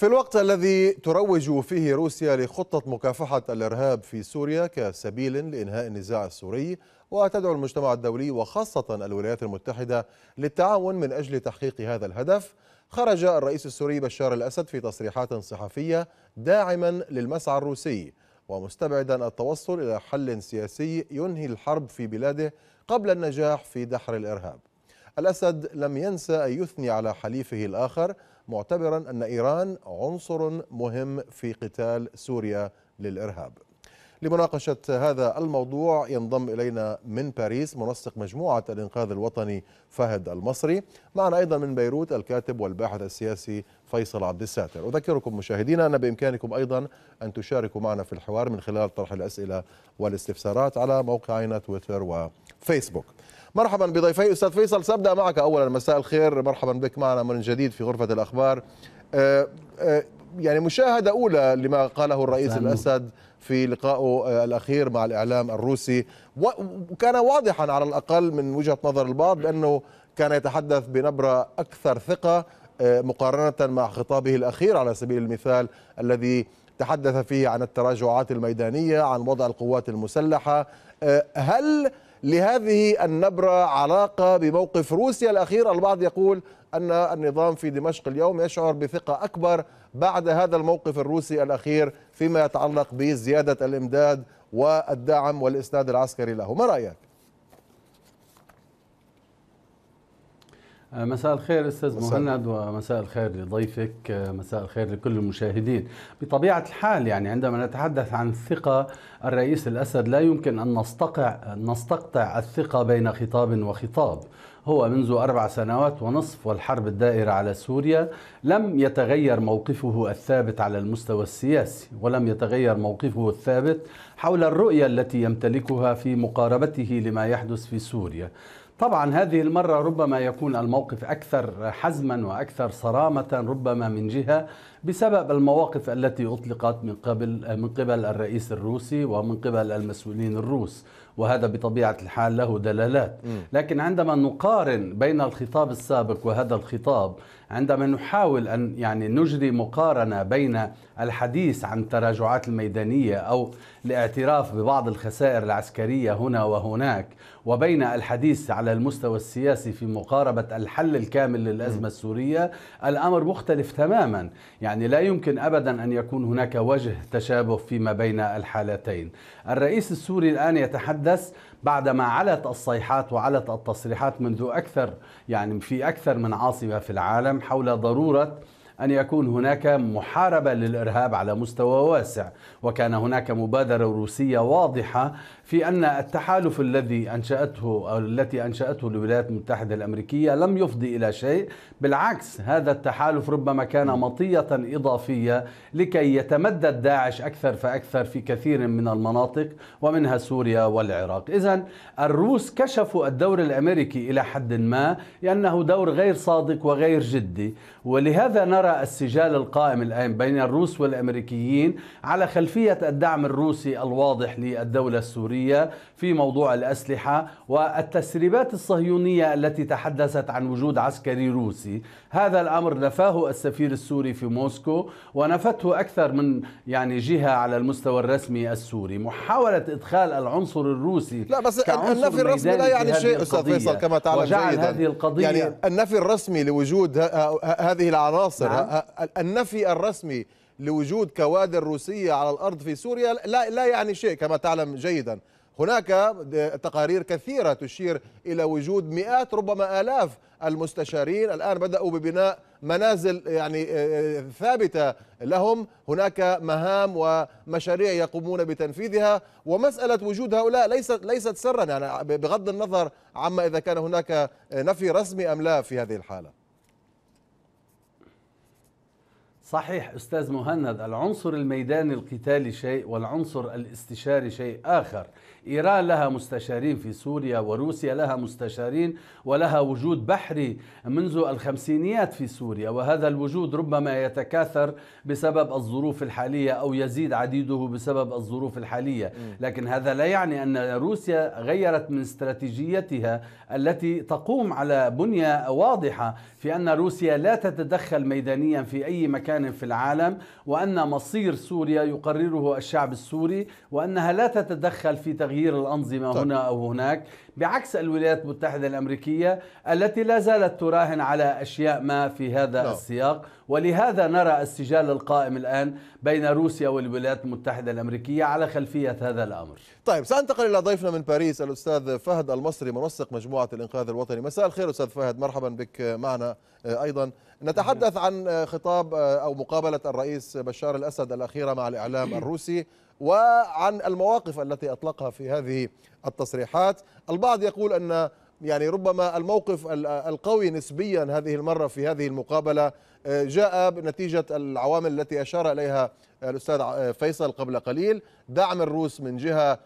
في الوقت الذي تروج فيه روسيا لخطة مكافحة الإرهاب في سوريا كسبيل لإنهاء النزاع السوري وتدعو المجتمع الدولي وخاصة الولايات المتحدة للتعاون من أجل تحقيق هذا الهدف خرج الرئيس السوري بشار الأسد في تصريحات صحفية داعما للمسعى الروسي ومستبعدا التوصل إلى حل سياسي ينهي الحرب في بلاده قبل النجاح في دحر الإرهاب الأسد لم ينسى أن يثني على حليفه الآخر معتبرا أن إيران عنصر مهم في قتال سوريا للإرهاب لمناقشة هذا الموضوع ينضم إلينا من باريس منسق مجموعة الإنقاذ الوطني فهد المصري معنا أيضا من بيروت الكاتب والباحث السياسي فيصل عبد الساتر أذكركم مشاهدينا أن بإمكانكم أيضا أن تشاركوا معنا في الحوار من خلال طرح الأسئلة والاستفسارات على موقعين تويتر وفيسبوك مرحبا بضيفي استاذ فيصل سابدا معك اولا مساء الخير مرحبا بك معنا من جديد في غرفه الاخبار آه، آه، يعني مشاهده اولى لما قاله الرئيس سلام. الاسد في لقائه آه، الاخير مع الاعلام الروسي وكان واضحا على الاقل من وجهه نظر البعض بانه كان يتحدث بنبره اكثر ثقه مقارنه مع خطابه الاخير على سبيل المثال الذي تحدث فيه عن التراجعات الميدانيه عن وضع القوات المسلحه هل لهذه النبرة علاقة بموقف روسيا الأخير البعض يقول أن النظام في دمشق اليوم يشعر بثقة أكبر بعد هذا الموقف الروسي الأخير فيما يتعلق بزيادة الإمداد والدعم والإسناد العسكري له ما رأيك؟ آه، مساء الخير استاذ مساء مهند ومساء الخير لضيفك آه، مساء الخير لكل المشاهدين بطبيعه الحال يعني عندما نتحدث عن الثقه الرئيس الاسد لا يمكن ان نستقع نستقطع الثقه بين خطاب وخطاب هو منذ أربع سنوات ونصف والحرب الدائرة على سوريا لم يتغير موقفه الثابت على المستوى السياسي ولم يتغير موقفه الثابت حول الرؤية التي يمتلكها في مقاربته لما يحدث في سوريا طبعا هذه المرة ربما يكون الموقف أكثر حزما وأكثر صرامة ربما من جهة بسبب المواقف التي أطلقت من قبل من قبل الرئيس الروسي ومن قبل المسؤولين الروس وهذا بطبيعة الحال له دلالات لكن عندما نقارن بين الخطاب السابق وهذا الخطاب عندما نحاول أن يعني نجري مقارنة بين الحديث عن التراجعات الميدانية أو الاعتراف ببعض الخسائر العسكرية هنا وهناك وبين الحديث على المستوى السياسي في مقاربة الحل الكامل للأزمة السورية الأمر مختلف تماما يعني لا يمكن أبدا أن يكون هناك وجه تشابه فيما بين الحالتين الرئيس السوري الآن يتحدث بعدما علت الصيحات وعلت التصريحات منذ أكثر يعني في أكثر من عاصمة في العالم حول ضروره أن يكون هناك محاربة للإرهاب على مستوى واسع وكان هناك مبادرة روسية واضحة في أن التحالف الذي أنشأته أو التي أنشأته الولايات المتحدة الأمريكية لم يفضي إلى شيء بالعكس هذا التحالف ربما كان مطية إضافية لكي يتمدد داعش أكثر فأكثر في كثير من المناطق ومنها سوريا والعراق إذا الروس كشفوا الدور الأمريكي إلى حد ما لأنه دور غير صادق وغير جدي ولهذا نرى السجال القائم الآن بين الروس والأمريكيين على خلفية الدعم الروسي الواضح للدولة السورية في موضوع الأسلحة والتسريبات الصهيونية التي تحدثت عن وجود عسكري روسي هذا الأمر نفاه السفير السوري في موسكو ونفته أكثر من يعني جهة على المستوى الرسمي السوري محاولة إدخال العنصر الروسي لا بس النفي الرسمي لا يعني شيء أستاذ فيصل كما تعلم وجعل جيدا هذه القضية يعني النفي الرسمي لوجود هذه العناصر نعم. النفي الرسمي لوجود كوادر روسية على الأرض في سوريا لا, لا يعني شيء كما تعلم جيدا هناك تقارير كثيرة تشير إلى وجود مئات ربما آلاف المستشارين الآن بدأوا ببناء منازل يعني آه، آه، ثابتة لهم هناك مهام ومشاريع يقومون بتنفيذها ومسألة وجود هؤلاء ليست ليست سرا يعني بغض النظر عما إذا كان هناك نفي رسمي أم لا في هذه الحالة صحيح استاذ مهند العنصر الميداني القتالي شيء والعنصر الاستشاري شيء اخر إيران لها مستشارين في سوريا وروسيا لها مستشارين ولها وجود بحري منذ الخمسينيات في سوريا وهذا الوجود ربما يتكاثر بسبب الظروف الحالية أو يزيد عديده بسبب الظروف الحالية لكن هذا لا يعني أن روسيا غيرت من استراتيجيتها التي تقوم على بنية واضحة في أن روسيا لا تتدخل ميدانيا في أي مكان في العالم وأن مصير سوريا يقرره الشعب السوري وأنها لا تتدخل في تغيير تغيير الأنظمة طيب. هنا أو هناك بعكس الولايات المتحدة الأمريكية التي لا زالت تراهن على أشياء ما في هذا طيب. السياق ولهذا نرى السجال القائم الآن بين روسيا والولايات المتحدة الأمريكية على خلفية هذا الأمر طيب سأنتقل إلى ضيفنا من باريس الأستاذ فهد المصري منسق مجموعة الإنقاذ الوطني مساء الخير أستاذ فهد مرحبا بك معنا آه، أيضا نتحدث عن خطاب آه، أو مقابلة الرئيس بشار الأسد الأخيرة مع الإعلام الروسي وعن المواقف التي أطلقها في هذه التصريحات البعض يقول أن يعني ربما الموقف القوي نسبيا هذه المرة في هذه المقابلة آه، جاء نتيجة العوامل التي أشار إليها آه، الأستاذ فيصل قبل قليل دعم الروس من جهة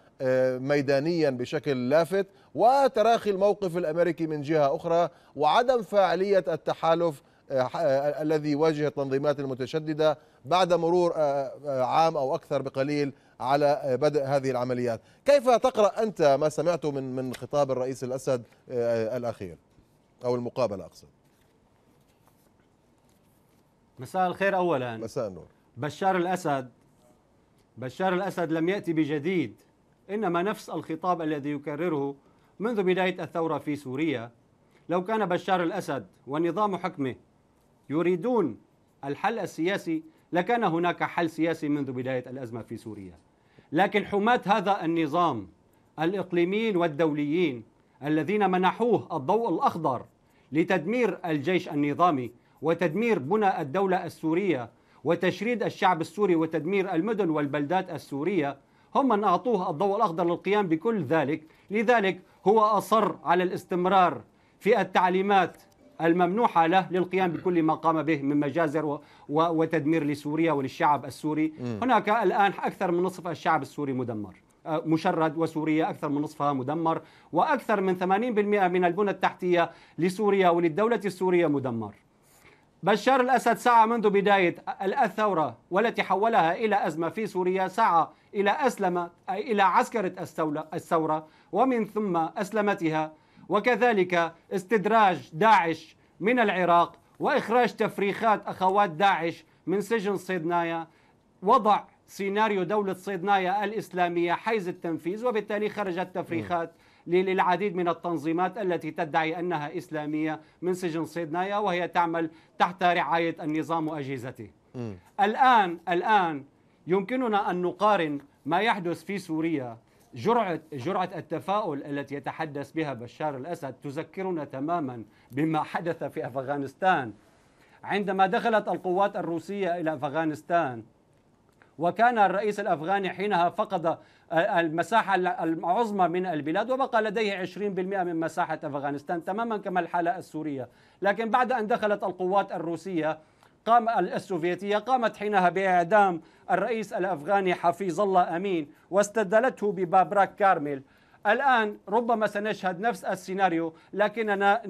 ميدانيا بشكل لافت وتراخي الموقف الأمريكي من جهة أخرى وعدم فاعلية التحالف آه، آه، الذي يواجه التنظيمات المتشددة بعد مرور آه، عام أو أكثر بقليل على بدء هذه العمليات كيف تقرأ أنت ما سمعته من من خطاب الرئيس الأسد الأخير أو المقابلة أقصد مساء الخير أولا مساء النور بشار الأسد بشار الأسد لم يأتي بجديد إنما نفس الخطاب الذي يكرره منذ بداية الثورة في سوريا لو كان بشار الأسد ونظام حكمه يريدون الحل السياسي لكان هناك حل سياسي منذ بداية الأزمة في سوريا لكن حماة هذا النظام الإقليميين والدوليين الذين منحوه الضوء الأخضر لتدمير الجيش النظامي وتدمير بنى الدولة السورية وتشريد الشعب السوري وتدمير المدن والبلدات السورية هم من أعطوه الضوء الأخضر للقيام بكل ذلك لذلك هو أصر على الاستمرار في التعليمات الممنوحة له للقيام بكل ما قام به من مجازر وتدمير لسوريا وللشعب السوري م. هناك الآن أكثر من نصف الشعب السوري مدمر آه، مشرد وسوريا أكثر من نصفها مدمر وأكثر من 80% من البنى التحتية لسوريا وللدولة السورية مدمر بشار الأسد سعى منذ بداية الثورة والتي حولها إلى أزمة في سوريا سعى إلى أسلم إلى عسكرة الثورة ومن ثم أسلمتها وكذلك استدراج داعش من العراق واخراج تفريخات اخوات داعش من سجن صيدنايا وضع سيناريو دولة صيدنايا الإسلامية حيز التنفيذ وبالتالي خرجت تفريخات للعديد من التنظيمات التي تدعي أنها إسلامية من سجن صيدنايا وهي تعمل تحت رعاية النظام وأجهزته الآن الآن يمكننا أن نقارن ما يحدث في سوريا جرعة, جرعة التفاؤل التي يتحدث بها بشار الأسد تذكرنا تماما بما حدث في أفغانستان عندما دخلت القوات الروسية إلى أفغانستان وكان الرئيس الأفغاني حينها فقد آه، المساحة العظمى من البلاد وبقى لديه 20% من مساحة أفغانستان تماما كما الحالة السورية لكن بعد أن دخلت القوات الروسية قام السوفيتية قامت حينها بإعدام الرئيس الأفغاني حفيظ الله أمين واستدلته ببابراك كارميل الآن ربما سنشهد نفس السيناريو لكننا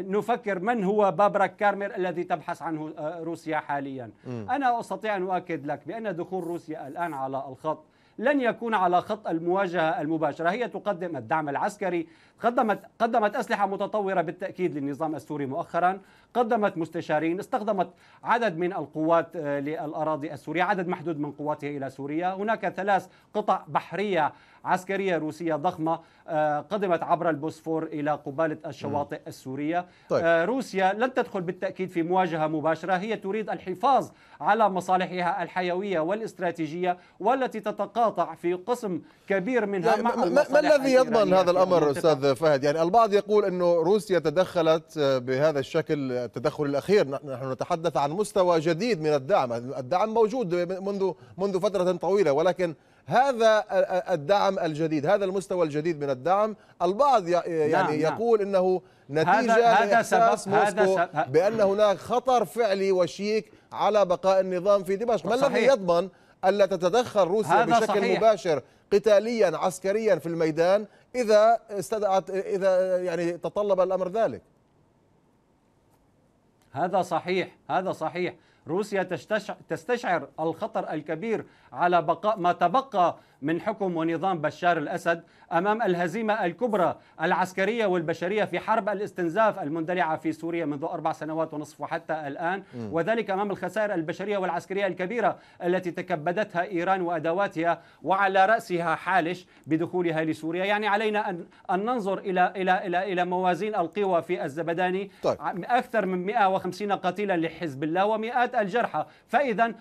نفكر من هو بابراك كارمير الذي تبحث عنه آه، روسيا حاليا م. أنا أستطيع أن أؤكد لك بأن دخول روسيا الآن على الخط لن يكون على خط المواجهة المباشرة هي تقدم الدعم العسكري قدمت قدمت اسلحه متطوره بالتاكيد للنظام السوري مؤخرا، قدمت مستشارين، استخدمت عدد من القوات آه، للاراضي السوريه، عدد محدود من قواتها الى سوريا، هناك ثلاث قطع بحريه عسكريه روسيه ضخمه آه، قدمت عبر البوسفور الى قباله الشواطئ السوريه. طيب. آه، روسيا لن تدخل بالتاكيد في مواجهه مباشره، هي تريد الحفاظ على مصالحها الحيويه والاستراتيجيه والتي تتقاطع في قسم كبير منها يعني مع ما, ما الذي يضمن هذا الامر استاذ فهد يعني البعض يقول انه روسيا تدخلت آه، بهذا الشكل التدخل الاخير نحن نتحدث عن مستوى جديد من الدعم الدعم موجود منذ منذ فتره طويله ولكن هذا الدعم الجديد هذا المستوى الجديد من الدعم البعض يعني نعم, نعم. يقول نعم. انه نتيجه هذا لإحساس هذا سبب موسكو هذا بان هناك خطر فعلي وشيك على بقاء النظام في دمشق ما الذي يضمن الا تتدخل روسيا بشكل صحيح. مباشر قتاليا عسكريا في الميدان اذا استدعت اذا يعني تطلب الامر ذلك هذا صحيح هذا صحيح روسيا تستشعر الخطر الكبير على بقاء ما تبقى من حكم ونظام بشار الأسد أمام الهزيمة الكبرى العسكرية والبشرية في حرب الاستنزاف المندلعة في سوريا منذ أربع سنوات ونصف وحتى الآن وذلك أمام الخسائر البشرية والعسكرية الكبيرة التي تكبدتها إيران وأدواتها وعلى رأسها حالش بدخولها لسوريا يعني علينا أن, أن ننظر إلى, إلى, إلى, إلى موازين القوى في الزبداني طيب. أكثر من 150 قتيلا لحزب الله ومئات الجرحى فإذا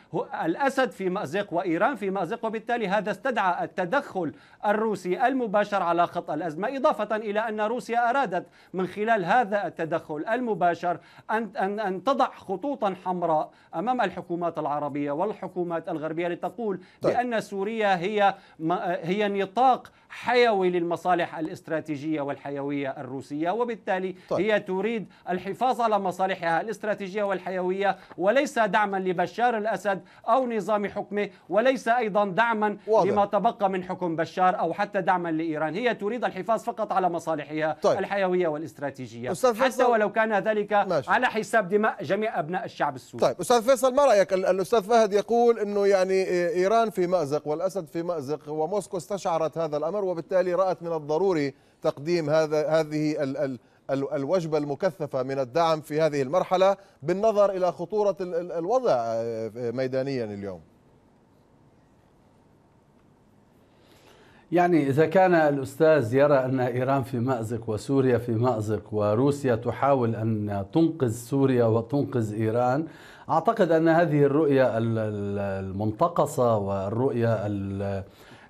الأسد في مأزق وإيران في مأزق وبالتالي هذا استدعى التدخل الروسي المباشر على خط الأزمة إضافة إلى أن روسيا أرادت من خلال هذا التدخل المباشر أن, أن, أن تضع خطوطا حمراء أمام الحكومات العربية والحكومات الغربية لتقول طيب. بأن سوريا هي هي نطاق حيوي للمصالح الاستراتيجية والحيوية الروسية وبالتالي طيب. هي تريد الحفاظ على مصالحها الاستراتيجية والحيوية وليس دعما لبشار الأسد أو نظام حكمه وليس أيضا دعما واضح. لما تبقى من حكم بشار أو حتى دعما لإيران هي تريد الحفاظ فقط على مصالحها طيب. الحيوية والاستراتيجية حتى ولو كان ذلك ماشي. على حساب دماء جميع أبناء الشعب السوري طيب أستاذ فيصل ما رأيك الأستاذ فهد يقول أنه يعني إيران في مأزق والأسد في مأزق وموسكو استشعرت هذا الأمر الخبر وبالتالي رأت من الضروري تقديم هذا هذه ال ال الوجبة المكثفة من الدعم في هذه المرحلة بالنظر إلى خطورة الوضع آه، آه، ميدانيا اليوم يعني إذا كان الأستاذ يرى أن إيران في مأزق وسوريا في مأزق وروسيا تحاول أن تنقذ سوريا وتنقذ إيران أعتقد أن هذه الرؤية المنتقصة والرؤية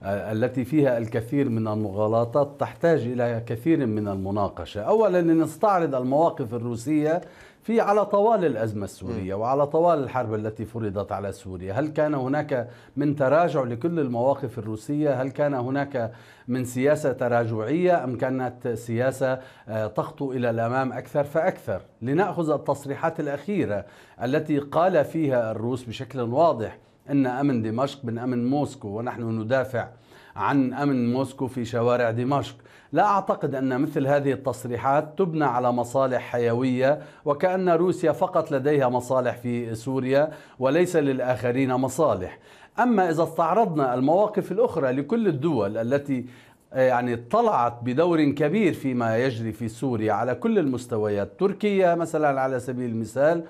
آه، التي فيها الكثير من المغالطات تحتاج إلى كثير من المناقشة أولا لنستعرض المواقف الروسية في على طوال الأزمة السورية وعلى طوال الحرب التي فرضت على سوريا هل كان هناك من تراجع لكل المواقف الروسية هل كان هناك من سياسة تراجعية أم كانت سياسة آه، تخطو إلى الأمام أكثر فأكثر لنأخذ التصريحات الأخيرة التي قال فيها الروس بشكل واضح إن أمن دمشق من أمن موسكو ونحن ندافع عن أمن موسكو في شوارع دمشق لا أعتقد أن مثل هذه التصريحات تبنى على مصالح حيوية وكأن روسيا فقط لديها مصالح في سوريا وليس للآخرين مصالح أما إذا استعرضنا المواقف الأخرى لكل الدول التي آه، يعني طلعت بدور كبير فيما يجري في سوريا على كل المستويات تركيا مثلا على سبيل المثال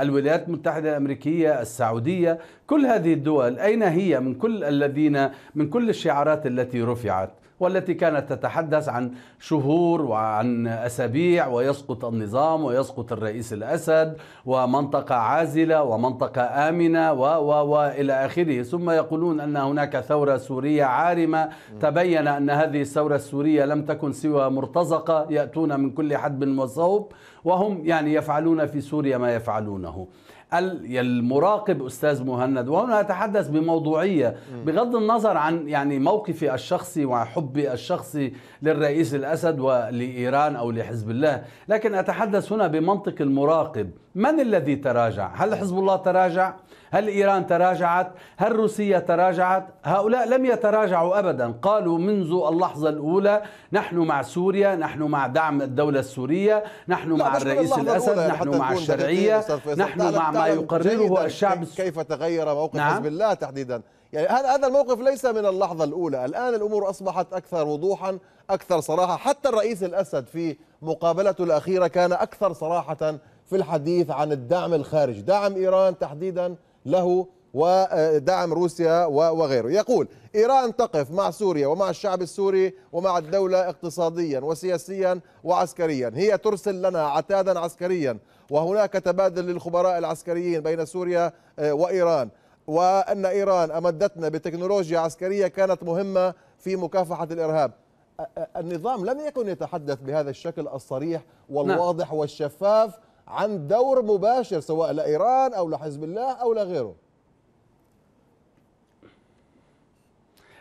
الولايات المتحدة الأمريكية السعودية كل هذه الدول أين هي من كل الذين من كل الشعارات التي رفعت والتي كانت تتحدث عن شهور وعن أسابيع ويسقط النظام ويسقط الرئيس الأسد ومنطقة عازلة ومنطقة آمنة و و وإلى آخره ثم يقولون أن هناك ثورة سورية عارمة تبين أن هذه الثورة السورية لم تكن سوى مرتزقة يأتون من كل حدب وصوب وهم يعني يفعلون في سوريا ما يفعلونه المراقب أستاذ مهند وهنا أتحدث بموضوعية بغض النظر عن يعني موقفي الشخصي وحبي الشخصي للرئيس الأسد ولإيران أو لحزب الله لكن أتحدث هنا بمنطق المراقب من الذي تراجع؟ هل حزب الله تراجع؟ هل إيران تراجعت هل روسيا تراجعت هؤلاء لم يتراجعوا أبدا قالوا منذ اللحظة الأولى نحن مع سوريا نحن مع دعم الدولة السورية نحن مع الرئيس الأسد نحن مع الشرعية نحن مع ما يقرره الشعب كيف تغير موقف نعم؟ حزب الله تحديدا يعني هذا الموقف ليس من اللحظة الأولى الآن الأمور أصبحت أكثر وضوحا أكثر صراحة حتى الرئيس الأسد في مقابلته الأخيرة كان أكثر صراحة في الحديث عن الدعم الخارجي دعم إيران تحديدا له ودعم روسيا وغيره يقول إيران تقف مع سوريا ومع الشعب السوري ومع الدولة اقتصاديا وسياسيا وعسكريا هي ترسل لنا عتادا عسكريا وهناك تبادل للخبراء العسكريين بين سوريا آه، وإيران وأن إيران أمدتنا بتكنولوجيا عسكرية كانت مهمة في مكافحة الإرهاب النظام لم يكن يتحدث بهذا الشكل الصريح نعم. والواضح والشفاف عن دور مباشر سواء لايران او لحزب الله او لغيره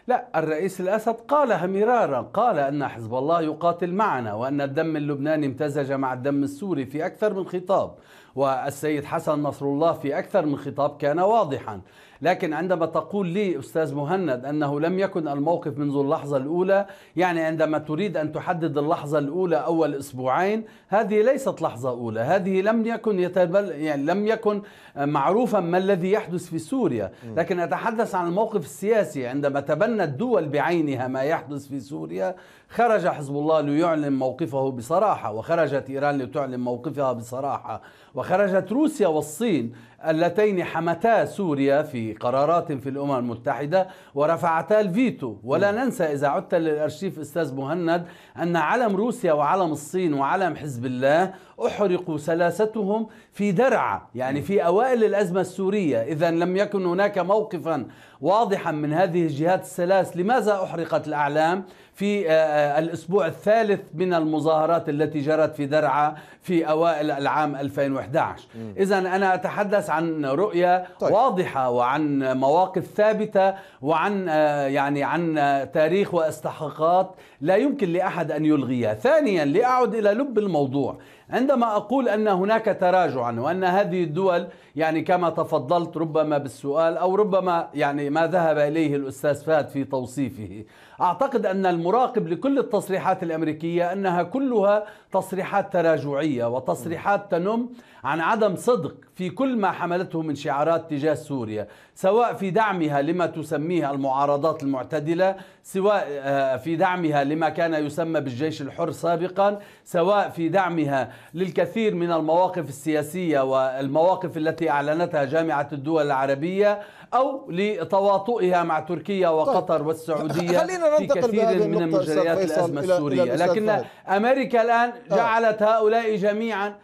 لا الرئيس الأسد قالها مرارا قال أن حزب الله يقاتل معنا وأن الدم اللبناني امتزج مع الدم السوري في أكثر من خطاب والسيد حسن نصر الله في أكثر من خطاب كان واضحا لكن عندما تقول لي أستاذ مهند أنه لم يكن الموقف منذ اللحظة الأولى يعني عندما تريد أن تحدد اللحظة الأولى أول أسبوعين هذه ليست لحظة أولى هذه لم يكن يتبل يعني لم يكن معروفا ما الذي يحدث في سوريا لكن أتحدث عن الموقف السياسي عندما تبنى الدول بعينها ما يحدث في سوريا خرج حزب الله ليعلن موقفه بصراحة وخرجت إيران لتعلن موقفها بصراحة وخرجت روسيا والصين اللتين حمتا سوريا في قرارات في الأمم المتحدة ورفعتا الفيتو ولا م. ننسى إذا عدت للأرشيف أستاذ مهند أن علم روسيا وعلم الصين وعلم حزب الله أحرقوا سلاستهم في درعا يعني في أوائل الأزمة السورية إذا لم يكن هناك موقفا واضحا من هذه الجهات الثلاث لماذا أحرقت الأعلام في آه، آه، الأسبوع الثالث من المظاهرات التي جرت في درعا في أوائل العام 2011 إذا أنا أتحدث عن رؤية طيب. واضحة وعن مواقف ثابتة وعن آه، يعني عن تاريخ واستحقاقات لا يمكن لأحد أن يلغيها ثانيا لأعد إلى لب الموضوع عندما أقول أن هناك تراجعا وأن هذه الدول يعني كما تفضلت ربما بالسؤال أو ربما يعني ما ذهب إليه الأستاذ فهد في توصيفه أعتقد أن المراقب لكل التصريحات الأمريكية أنها كلها تصريحات تراجعية وتصريحات تنم عن عدم صدق في كل ما حملته من شعارات تجاه سوريا سواء في دعمها لما تسميه المعارضات المعتدلة سواء آه، في دعمها لما كان يسمى بالجيش الحر سابقا سواء في دعمها للكثير من المواقف السياسية والمواقف التي أعلنتها جامعة الدول العربية أو لتواطؤها مع تركيا طيب، وقطر طيب. والسعودية في كثير من مجريات الأزمة السورية لكن أمريكا الآن آه. جعلت هؤلاء جميعا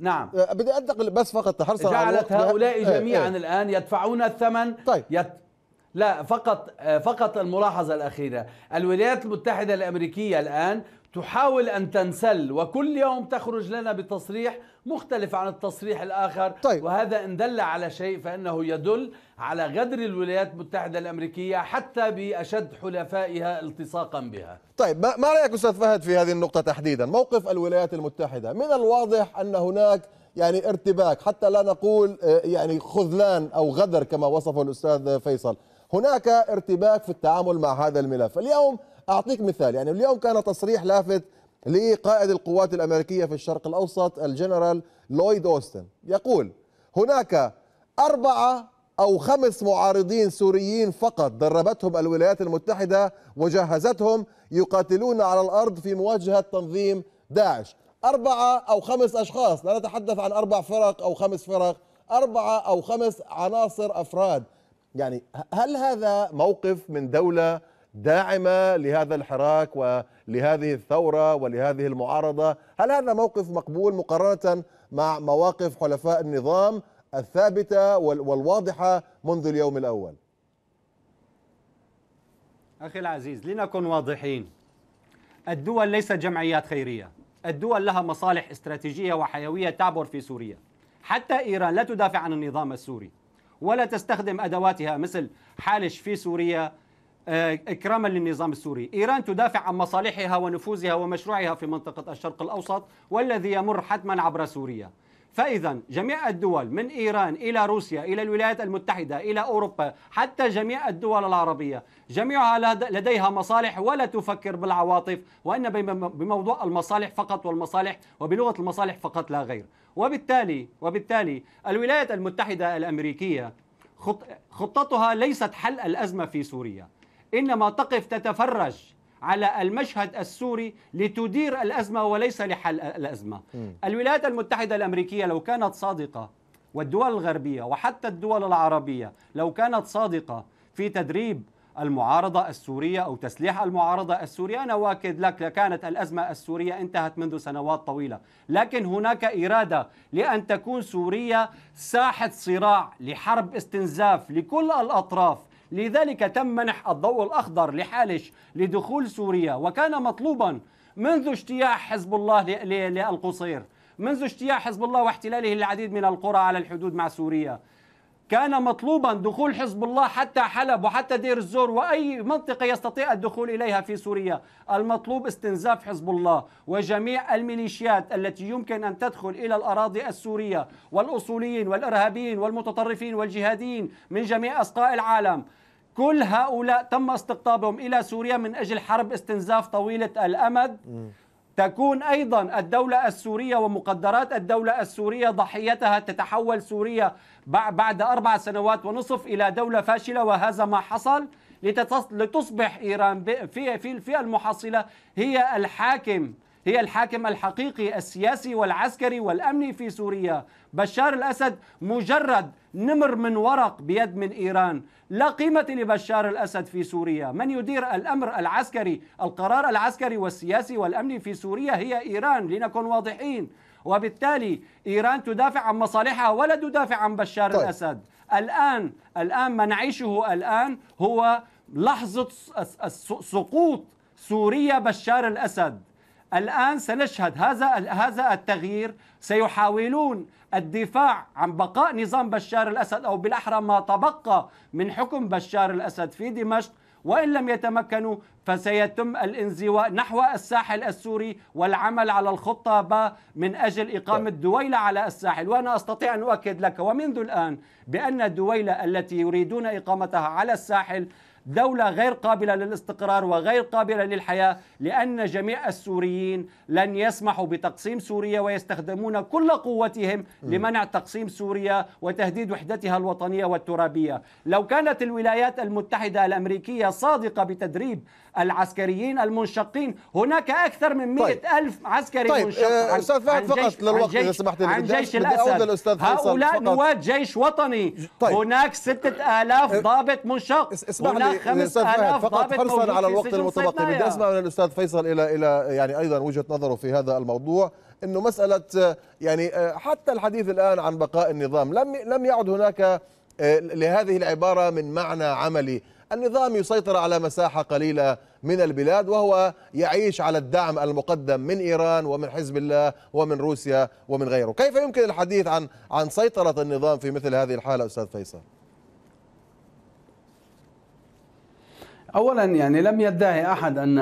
نعم آه، بدي انتقل بس فقط حرصا على جعلت هؤلاء جميعا ايه ايه. الان يدفعون الثمن طيب لا فقط آه، فقط الملاحظة الأخيرة الولايات المتحدة الأمريكية الآن تحاول أن تنسل وكل يوم تخرج لنا بتصريح مختلف عن التصريح الآخر طيب. وهذا إن دل على شيء فإنه يدل على غدر الولايات المتحدة الأمريكية حتى بأشد حلفائها التصاقا بها طيب ما رأيك أستاذ فهد في هذه النقطة تحديدا موقف الولايات المتحدة من الواضح أن هناك يعني ارتباك حتى لا نقول آه، يعني خذلان أو غدر كما وصفه الأستاذ فيصل هناك ارتباك في التعامل مع هذا الملف اليوم أعطيك مثال يعني اليوم كان تصريح لافت لقائد القوات الأمريكية في الشرق الأوسط الجنرال لويد أوستن يقول هناك أربعة أو خمس معارضين سوريين فقط دربتهم الولايات المتحدة وجهزتهم يقاتلون على الأرض في مواجهة تنظيم داعش أربعة أو خمس أشخاص لا نتحدث عن أربع فرق أو خمس فرق أربعة أو خمس عناصر أفراد يعني هل هذا موقف من دولة داعمة لهذا الحراك ولهذه الثورة ولهذه المعارضة هل هذا موقف مقبول مقارنة مع مواقف حلفاء النظام الثابتة والواضحة منذ اليوم الأول أخي العزيز لنكن واضحين الدول ليست جمعيات خيرية الدول لها مصالح استراتيجية وحيوية تعبر في سوريا حتى إيران لا تدافع عن النظام السوري ولا تستخدم أدواتها مثل حالش في سوريا آه، إكراما للنظام السوري إيران تدافع عن مصالحها ونفوذها ومشروعها في منطقة الشرق الأوسط والذي يمر حتما عبر سوريا فإذا جميع الدول من إيران إلى روسيا إلى الولايات المتحدة إلى أوروبا حتى جميع الدول العربية جميعها لديها مصالح ولا تفكر بالعواطف وإن بموضوع المصالح فقط والمصالح وبلغة المصالح فقط لا غير وبالتالي وبالتالي الولايات المتحدة الأمريكية خطتها ليست حل الأزمة في سوريا إنما تقف تتفرج على المشهد السوري لتدير الأزمة وليس لحل الأزمة م. الولايات المتحدة الأمريكية لو كانت صادقة والدول الغربية وحتى الدول العربية لو كانت صادقة في تدريب المعارضة السورية أو تسليح المعارضة السورية أنا واكد لك لكانت الأزمة السورية انتهت منذ سنوات طويلة لكن هناك إرادة لأن تكون سوريا ساحة صراع لحرب استنزاف لكل الأطراف لذلك تم منح الضوء الأخضر لحالش لدخول سوريا وكان مطلوبا منذ اجتياح حزب الله للقصير منذ اجتياح حزب الله واحتلاله العديد من القرى على الحدود مع سوريا كان مطلوبا دخول حزب الله حتى حلب وحتى دير الزور واي منطقه يستطيع الدخول اليها في سوريا، المطلوب استنزاف حزب الله وجميع الميليشيات التي يمكن ان تدخل الى الاراضي السوريه والاصوليين والارهابيين والمتطرفين والجهاديين من جميع اسقاء العالم، كل هؤلاء تم استقطابهم إلى سوريا من أجل حرب استنزاف طويلة الأمد م. تكون أيضا الدولة السورية ومقدرات الدولة السورية ضحيتها تتحول سوريا بعد أربع سنوات ونصف إلى دولة فاشلة وهذا ما حصل لتصبح إيران في في المحصلة هي الحاكم هي الحاكم الحقيقي السياسي والعسكري والأمني في سوريا بشار الأسد مجرد نمر من ورق بيد من إيران لا قيمة لبشار الأسد في سوريا من يدير الأمر العسكري القرار العسكري والسياسي والأمني في سوريا هي إيران لنكن واضحين وبالتالي إيران تدافع عن مصالحها ولا تدافع عن بشار طيب. الأسد الآن الآن ما نعيشه الآن هو لحظة سقوط سوريا بشار الأسد الآن سنشهد هذا هذا التغيير سيحاولون الدفاع عن بقاء نظام بشار الأسد أو بالأحرى ما تبقى من حكم بشار الأسد في دمشق وإن لم يتمكنوا فسيتم الانزواء نحو الساحل السوري والعمل على الخطة ب من أجل إقامة طيب. دويلة على الساحل وأنا أستطيع أن أؤكد لك ومنذ الآن بأن الدويلة التي يريدون إقامتها على الساحل دولة غير قابلة للاستقرار وغير قابلة للحياة لأن جميع السوريين لن يسمحوا بتقسيم سوريا ويستخدمون كل قوتهم لمنع تقسيم سوريا وتهديد وحدتها الوطنية والترابية لو كانت الولايات المتحدة الأمريكية صادقة بتدريب العسكريين المنشقين هناك أكثر من طيب. مئة طيب. ألف عسكري طيب. منشق آه، عن أستاذ فهد فقط للوقت إذا سمحت لي عن جيش الأسد هؤلاء نواة جيش وطني طيب. هناك ستة آلاف آه، ضابط منشق هناك يعني الاستاذ فهد فقط حرصا على الوقت المتبقي بدي اسمع من الاستاذ فيصل الى الى يعني ايضا وجهه نظره في هذا الموضوع انه مساله يعني آه، حتى الحديث الان عن بقاء النظام لم لم يعد هناك آه، لهذه العباره من معنى عملي النظام يسيطر على مساحة قليلة من البلاد وهو يعيش على الدعم المقدم من إيران ومن حزب الله ومن روسيا ومن غيره كيف يمكن الحديث عن عن سيطرة النظام في مثل هذه الحالة أستاذ فيصل؟ اولا يعني لم يدعي احد ان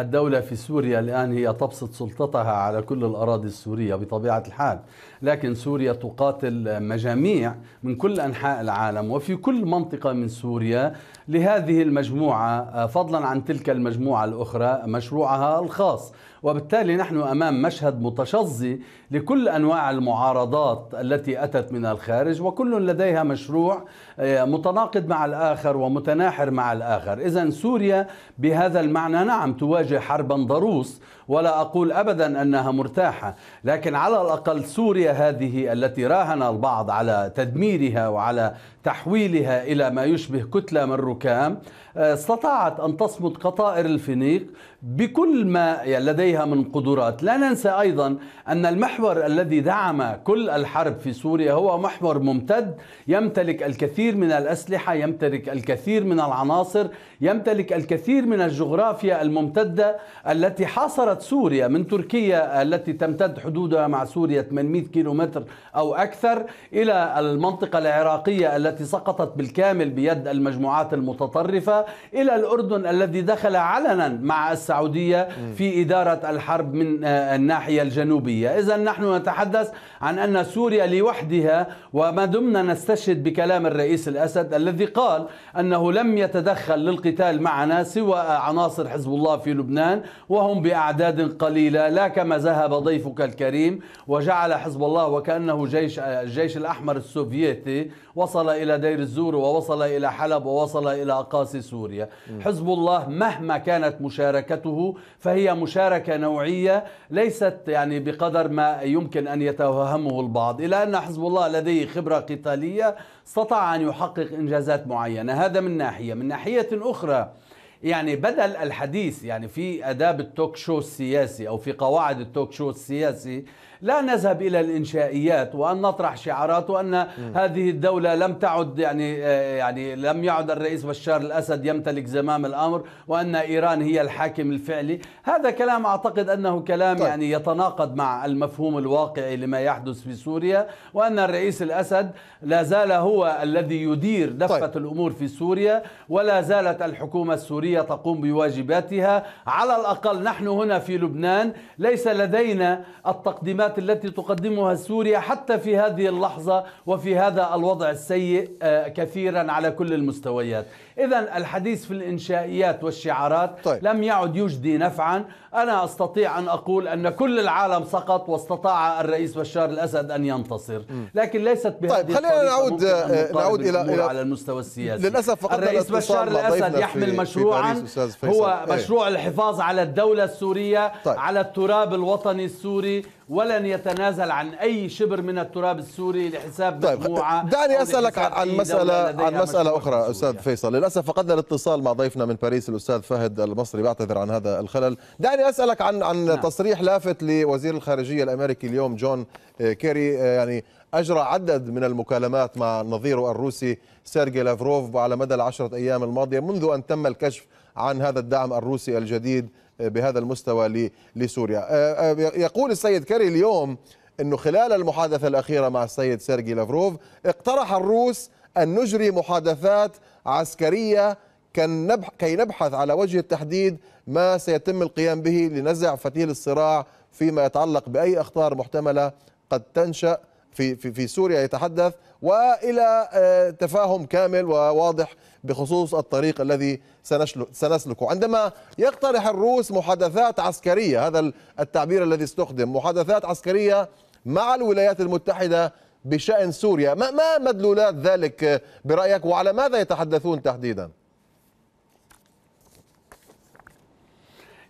الدوله في سوريا الان هي تبسط سلطتها على كل الاراضي السوريه بطبيعه الحال لكن سوريا تقاتل مجاميع من كل أنحاء العالم وفي كل منطقة من سوريا لهذه المجموعة فضلا عن تلك المجموعة الأخرى مشروعها الخاص وبالتالي نحن امام مشهد متشظي لكل انواع المعارضات التي اتت من الخارج وكل لديها مشروع آه، متناقض مع الاخر ومتناحر مع الاخر، اذا سوريا بهذا المعنى نعم تواجه حربا ضروس ولا أقول أبدا أنها مرتاحة لكن على الأقل سوريا هذه التي راهن البعض على تدميرها وعلى تحويلها إلى ما يشبه كتلة من الركام آه، استطاعت أن تصمد قطائر الفينيق بكل ما لديها من قدرات لا ننسى أيضا أن المحور الذي دعم كل الحرب في سوريا هو محور ممتد يمتلك الكثير من الأسلحة يمتلك الكثير من العناصر يمتلك الكثير من الجغرافيا الممتدة التي حاصرت وصلت سوريا من تركيا التي تمتد حدودها مع سوريا 800 كيلومتر أو أكثر إلى المنطقة العراقية التي سقطت بالكامل بيد المجموعات المتطرفة إلى الأردن الذي دخل علنا مع السعودية في إدارة الحرب من آه، الناحية الجنوبية إذا نحن نتحدث عن أن سوريا لوحدها وما دمنا نستشهد بكلام الرئيس الأسد الذي قال أنه لم يتدخل للقتال معنا سوى عناصر حزب الله في لبنان وهم بأعداء بأعداد قليلة لا كما ذهب ضيفك الكريم وجعل حزب الله وكأنه جيش الجيش الأحمر السوفيتي وصل إلى دير الزور ووصل إلى حلب ووصل إلى أقاصي سوريا حزب الله مهما كانت مشاركته فهي مشاركة نوعية ليست يعني بقدر ما يمكن أن يتوهمه البعض إلى أن حزب الله لديه خبرة قتالية استطاع أن يحقق إنجازات معينة هذا من ناحية من ناحية أخرى يعني بدل الحديث يعني في آداب التوك شو السياسي أو في قواعد التوك شو السياسي لا نذهب إلى الإنشائيات وأن نطرح شعارات وأن هذه الدولة لم تعد يعني آه، يعني لم يعد الرئيس بشار الأسد يمتلك زمام الأمر وأن إيران هي الحاكم الفعلي هذا كلام أعتقد أنه كلام طيب. يعني يتناقض مع المفهوم الواقعي لما يحدث في سوريا وأن الرئيس الأسد لا زال هو الذي يدير دفة طيب. الأمور في سوريا ولا زالت الحكومة السورية تقوم بواجباتها على الأقل نحن هنا في لبنان ليس لدينا التقديمات الخدمات التي تقدمها سوريا حتى في هذه اللحظة وفي هذا الوضع السيء آه، كثيرا على كل المستويات إذا الحديث في الإنشائيات والشعارات طيب. لم يعد يجدي نفعا أنا أستطيع أن أقول أن كل العالم سقط واستطاع الرئيس بشار الأسد أن ينتصر لكن ليست بهذه طيب خلينا نعود آه، نعود إلى, على المستوى السياسي للأسف فقدنا الرئيس بشار الأسد يحمل مشروعا هو إيه. مشروع الحفاظ على الدولة السورية طيب. على التراب الوطني السوري ولن يتنازل عن اي شبر من التراب السوري لحساب طيب مجموعه دعني اسالك عن مساله عن مساله اخرى استاذ فيصل للاسف فقدنا الاتصال مع ضيفنا من باريس الاستاذ فهد المصري بعتذر عن هذا الخلل دعني اسالك عن عن نعم. تصريح لافت لوزير الخارجيه الامريكي اليوم جون آه، كيري آه، يعني اجرى عدد من المكالمات مع نظيره الروسي سيرجي لافروف على مدى العشرة ايام الماضيه منذ ان تم الكشف عن هذا الدعم الروسي الجديد آه، بهذا المستوى لسوريا يقول السيد كيري اليوم انه خلال المحادثه الاخيره مع السيد سيرجي لافروف اقترح الروس ان نجري محادثات عسكريه كي نبحث على وجه التحديد ما سيتم القيام به لنزع فتيل الصراع فيما يتعلق باي اخطار محتمله قد تنشا في في في سوريا يتحدث والى آه، تفاهم كامل وواضح بخصوص الطريق الذي سنسلكه عندما يقترح الروس محادثات عسكريه هذا التعبير الذي استخدم محادثات عسكريه مع الولايات المتحده بشان سوريا ما ما مدلولات ذلك برايك وعلى ماذا يتحدثون تحديدا؟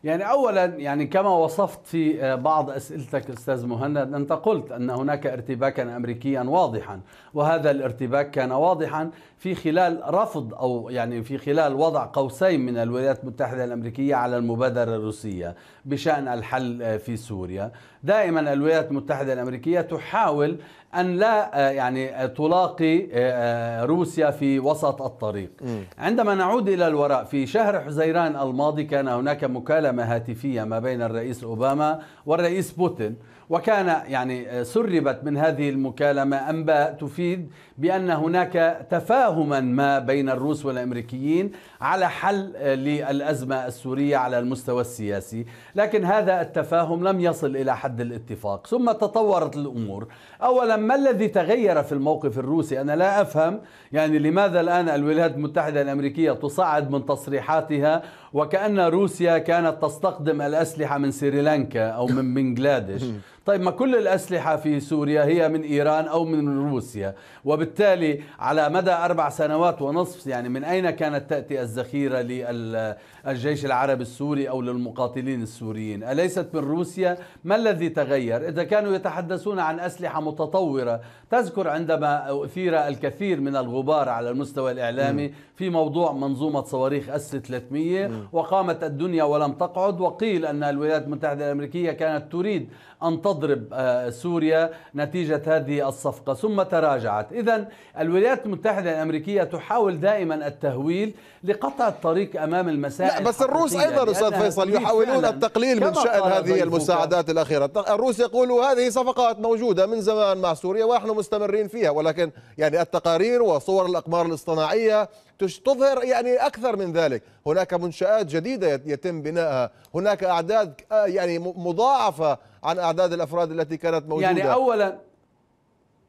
يعني اولا يعني كما وصفت في آه، بعض اسئلتك استاذ مهند انت قلت ان هناك ارتباكا امريكيا واضحا وهذا الارتباك كان واضحا في خلال رفض او يعني في خلال وضع قوسين من الولايات المتحده الامريكيه على المبادره الروسيه بشان الحل آه، في سوريا دائما الولايات المتحده الامريكيه تحاول أن لا آه، يعني آه، تلاقي آه، روسيا في وسط الطريق عندما نعود إلى الوراء في شهر حزيران الماضي كان هناك مكالمة هاتفية ما بين الرئيس أوباما والرئيس بوتين وكان يعني سربت من هذه المكالمة أنباء تفيد بأن هناك تفاهما ما بين الروس والأمريكيين على حل آه، للأزمة السورية على المستوى السياسي لكن هذا التفاهم لم يصل إلى حد الاتفاق ثم تطورت الأمور أولا ما الذي تغير في الموقف الروسي أنا لا أفهم يعني لماذا الآن الولايات المتحدة الأمريكية تصعد من تصريحاتها وكأن روسيا كانت تستقدم الأسلحة من سريلانكا أو من بنجلاديش. طيب ما كل الأسلحة في سوريا هي من إيران أو من روسيا وبالتالي وبالتالي على مدى أربع سنوات ونصف يعني من أين كانت تأتي الذخيرة للجيش العربي السوري أو للمقاتلين السوريين أليست من روسيا؟ ما الذي تغير؟ إذا كانوا يتحدثون عن أسلحة متطورة تذكر عندما أثير الكثير من الغبار على المستوى الإعلامي في موضوع منظومة صواريخ أس 300 وقامت الدنيا ولم تقعد وقيل أن الولايات المتحدة الأمريكية كانت تريد أن تضرب آه، سوريا نتيجة هذه الصفقة ثم تراجعت إذا الولايات المتحدة الأمريكية تحاول دائما التهويل لقطع الطريق أمام المسائل لا بس الروس أيضا أستاذ فيصل يحاولون التقليل من شأن هذه المساعدات الأخيرة الروس يقولوا هذه صفقات موجودة من زمان مع سوريا ونحن مستمرين فيها ولكن يعني التقارير وصور الأقمار الاصطناعية تظهر يعني أكثر من ذلك هناك منشآت جديدة يتم بنائها هناك أعداد آه، يعني مضاعفة عن أعداد الأفراد التي كانت موجودة يعني أولا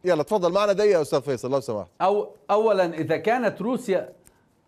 يلا تفضل معنا دي يا استاذ فيصل لو سمحت او اولا اذا كانت روسيا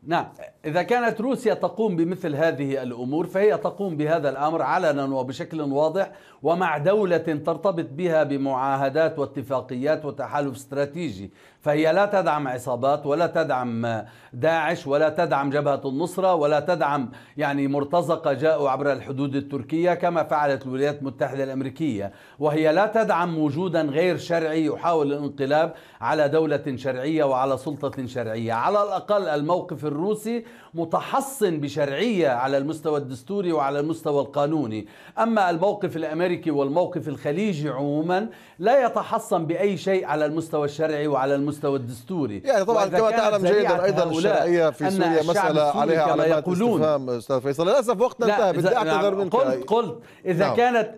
نعم إذا كانت روسيا تقوم بمثل هذه الأمور فهي تقوم بهذا الأمر علنا وبشكل واضح ومع دولة ترتبط بها بمعاهدات واتفاقيات وتحالف استراتيجي فهي لا تدعم عصابات ولا تدعم داعش ولا تدعم جبهة النصرة ولا تدعم يعني مرتزقة جاءوا عبر الحدود التركية كما فعلت الولايات المتحدة الأمريكية وهي لا تدعم وجودا غير شرعي يحاول الانقلاب على دولة شرعية وعلى سلطة شرعية على الأقل الموقف الروسي متحصن بشرعية على المستوى الدستوري وعلى المستوى القانوني أما الموقف الأمريكي والموقف الخليجي عموما لا يتحصن بأي شيء على المستوى الشرعي وعلى المستوى المستوى الدستوري يعني طبعا كما تعلم جيدا ايضا الشرعيه في سوريا مساله عليها علامات استفهام استاذ فيصل للاسف وقتنا انتهى طيب، بدي اعتذر نعم، منك قلت قلت اذا نعم. كانت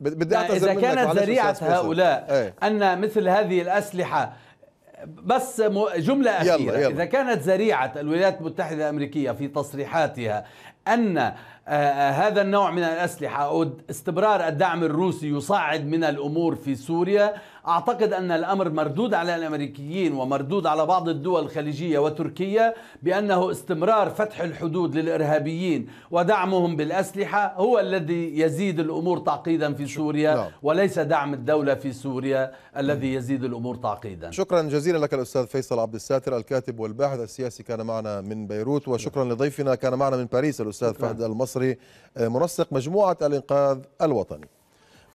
بدي اعتذر اذا كانت ذريعه هؤلاء ايه؟ ان مثل هذه الاسلحه بس جملة أخيرة يلا يلا. إذا كانت ذريعة الولايات المتحدة الأمريكية في تصريحاتها أن آه، آه، هذا النوع من الأسلحة أو استبرار الدعم الروسي يصعد من الأمور في سوريا أعتقد أن الأمر مردود على الأمريكيين ومردود على بعض الدول الخليجية وتركيا بأنه استمرار فتح الحدود للإرهابيين ودعمهم بالأسلحة هو الذي يزيد الأمور تعقيدا في سوريا نعم. وليس دعم الدولة في سوريا الذي يزيد الأمور تعقيدا شكرا جزيلا لك الأستاذ فيصل عبد الساتر الكاتب والباحث السياسي كان معنا من بيروت وشكرا لضيفنا كان معنا من باريس الأستاذ فهد المصري منسق مجموعة الإنقاذ الوطني